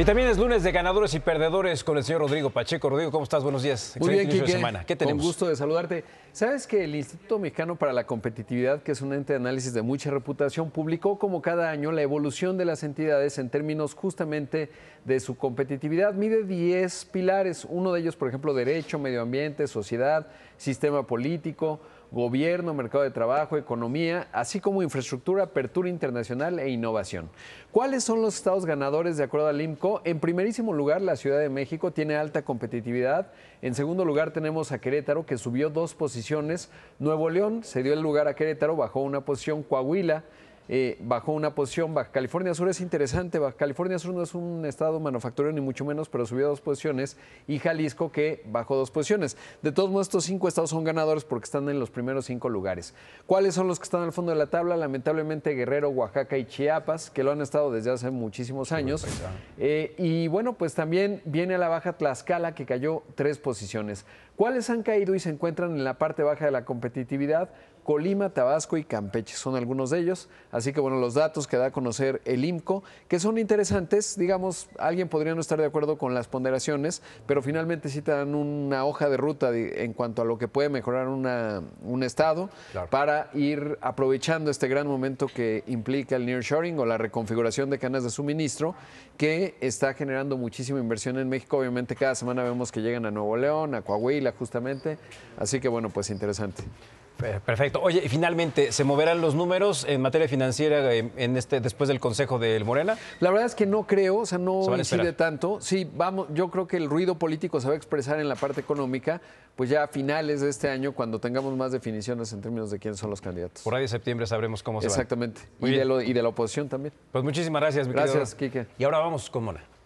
Y también es lunes de ganadores y perdedores con el señor Rodrigo Pacheco. Rodrigo, ¿cómo estás? Buenos días. Muy bien, ¿Qué Un gusto de saludarte. ¿Sabes que el Instituto Mexicano para la Competitividad, que es un ente de análisis de mucha reputación, publicó como cada año la evolución de las entidades en términos justamente de su competitividad? Mide 10 pilares, uno de ellos, por ejemplo, derecho, medio ambiente, sociedad, sistema político gobierno, mercado de trabajo, economía, así como infraestructura, apertura internacional e innovación. ¿Cuáles son los estados ganadores de acuerdo al IMCO? En primerísimo lugar, la Ciudad de México tiene alta competitividad. En segundo lugar, tenemos a Querétaro, que subió dos posiciones. Nuevo León se dio el lugar a Querétaro, bajó una posición. Coahuila eh, bajó una posición. Baja California Sur es interesante. Baja California Sur no es un estado manufacturero ni mucho menos, pero subió dos posiciones. Y Jalisco que bajó dos posiciones. De todos modos, estos cinco estados son ganadores porque están en los primeros cinco lugares. ¿Cuáles son los que están al fondo de la tabla? Lamentablemente Guerrero, Oaxaca y Chiapas, que lo han estado desde hace muchísimos años. Eh, y bueno, pues también viene a la baja Tlaxcala que cayó tres posiciones. ¿Cuáles han caído y se encuentran en la parte baja de la competitividad? Colima, Tabasco y Campeche son algunos de ellos. Así que bueno, los datos que da a conocer el IMCO, que son interesantes, digamos, alguien podría no estar de acuerdo con las ponderaciones, pero finalmente sí te dan una hoja de ruta en cuanto a lo que puede mejorar un Estado para ir aprovechando este gran momento que implica el nearshoring o la reconfiguración de canas de suministro, que está generando muchísima inversión en México. Obviamente cada semana vemos que llegan a Nuevo León, a Coahuila justamente. Así que bueno, pues interesante. Perfecto. Oye, y finalmente, ¿se moverán los números en materia financiera eh, en este, después del Consejo del Morena? La verdad es que no creo, o sea, no incide tanto. Sí, vamos, yo creo que el ruido político se va a expresar en la parte económica, pues ya a finales de este año, cuando tengamos más definiciones en términos de quiénes son los candidatos. Por ahí de septiembre sabremos cómo se va. Exactamente. Y de, y de, la oposición también. Pues muchísimas gracias, mi Gracias, Kike. Y ahora vamos con Mona.